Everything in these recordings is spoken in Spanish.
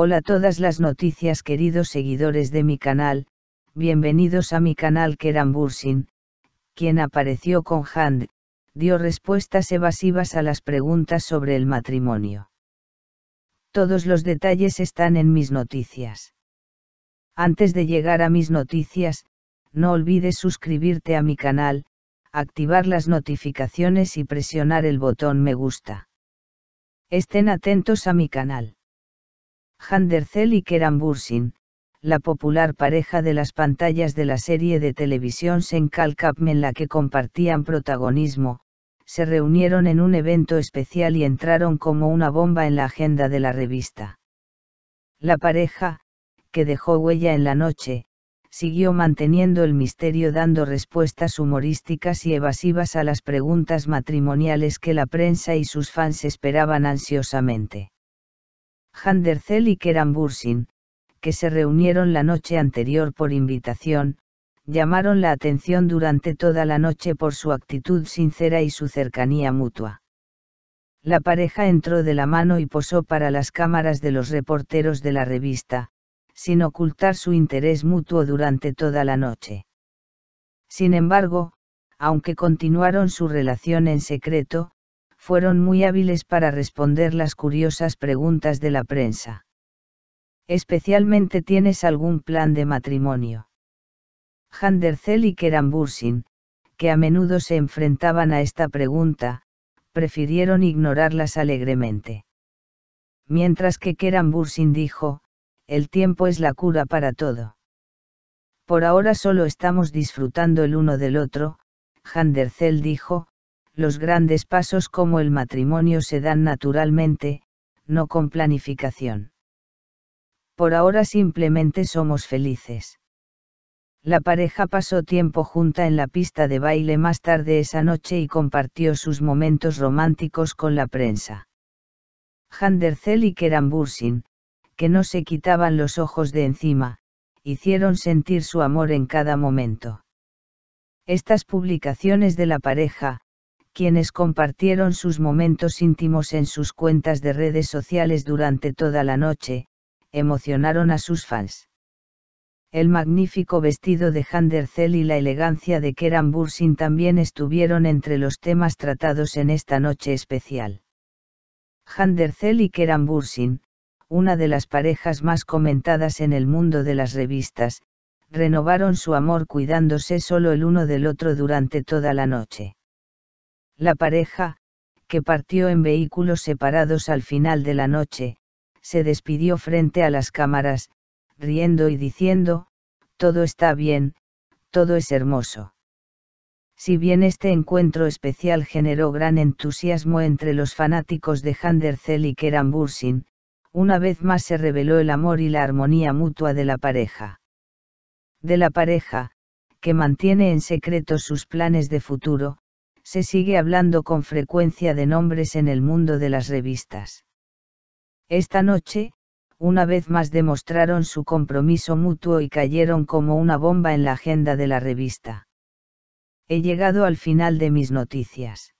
Hola todas las noticias queridos seguidores de mi canal, bienvenidos a mi canal Keran Bursin, quien apareció con Hand, dio respuestas evasivas a las preguntas sobre el matrimonio. Todos los detalles están en mis noticias. Antes de llegar a mis noticias, no olvides suscribirte a mi canal, activar las notificaciones y presionar el botón me gusta. Estén atentos a mi canal. Handercel y Keran Bursin, la popular pareja de las pantallas de la serie de televisión Senkal en la que compartían protagonismo, se reunieron en un evento especial y entraron como una bomba en la agenda de la revista. La pareja, que dejó huella en la noche, siguió manteniendo el misterio dando respuestas humorísticas y evasivas a las preguntas matrimoniales que la prensa y sus fans esperaban ansiosamente. Handerzell y Kerambursin, que se reunieron la noche anterior por invitación, llamaron la atención durante toda la noche por su actitud sincera y su cercanía mutua. La pareja entró de la mano y posó para las cámaras de los reporteros de la revista, sin ocultar su interés mutuo durante toda la noche. Sin embargo, aunque continuaron su relación en secreto, fueron muy hábiles para responder las curiosas preguntas de la prensa. Especialmente tienes algún plan de matrimonio. Handercel y Kerambursin, que a menudo se enfrentaban a esta pregunta, prefirieron ignorarlas alegremente. Mientras que Kerambursin dijo, el tiempo es la cura para todo. Por ahora solo estamos disfrutando el uno del otro, Handercel dijo, los grandes pasos como el matrimonio se dan naturalmente, no con planificación. Por ahora simplemente somos felices. La pareja pasó tiempo junta en la pista de baile más tarde esa noche y compartió sus momentos románticos con la prensa. Handercel y Kerambursin, que no se quitaban los ojos de encima, hicieron sentir su amor en cada momento. Estas publicaciones de la pareja, quienes compartieron sus momentos íntimos en sus cuentas de redes sociales durante toda la noche, emocionaron a sus fans. El magnífico vestido de Handercel y la elegancia de Keran Bursin también estuvieron entre los temas tratados en esta noche especial. Handercel y Keran Bursin, una de las parejas más comentadas en el mundo de las revistas, renovaron su amor cuidándose solo el uno del otro durante toda la noche. La pareja, que partió en vehículos separados al final de la noche, se despidió frente a las cámaras, riendo y diciendo, todo está bien, todo es hermoso. Si bien este encuentro especial generó gran entusiasmo entre los fanáticos de Zell y Keran Bursin, una vez más se reveló el amor y la armonía mutua de la pareja. De la pareja, que mantiene en secreto sus planes de futuro, se sigue hablando con frecuencia de nombres en el mundo de las revistas. Esta noche, una vez más demostraron su compromiso mutuo y cayeron como una bomba en la agenda de la revista. He llegado al final de mis noticias.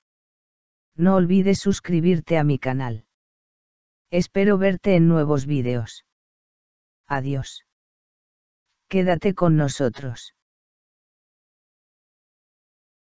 No olvides suscribirte a mi canal. Espero verte en nuevos vídeos. Adiós. Quédate con nosotros.